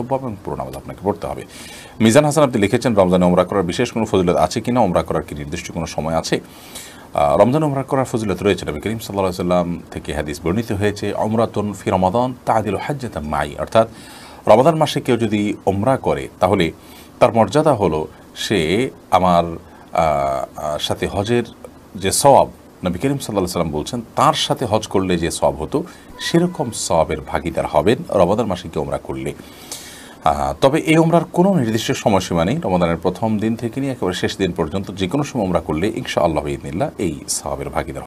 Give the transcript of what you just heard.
বক্তব্য এবং পুরো আপনাকে পড়তে হবে মিজান হাসান আপনি লিখেছেন রমজানে ওমরা করার বিশেষ কোনো ফজিলত আছে কি না ওমরা করার কি নির্দিষ্ট কোনো সময় আছে রমজান ওমরা করার ফজিলত রয়েছে নবী করিম সাল্লাহ সাল্লাম থেকে হাদিস বর্ণিত হয়েছে অমরাতন ফি তাহাদিল হাজ্জাত মাই অর্থাৎ রমাদান মাসে কেউ যদি ওমরা করে তাহলে তার মর্যাদা হলো সে আমার সাথে হজের যে সওয়াব নবী করিম সাল্লাহ সাল্লাম বলছেন তার সাথে হজ করলে যে সব হতো সেরকম সবের ভাগিদার হবেন রমাদান মাসে কেউ আমরা করলে তবে এই ওমরার কোনো নির্দিষ্ট সময়সীমা নেই রমদানের প্রথম দিন থেকে নিয়ে একেবারে শেষ দিন পর্যন্ত যে কোনো সময় ওমরা করলে ইকশা আল্লাহ ইদিনিল্লা এই সাহাবের ভাগিদার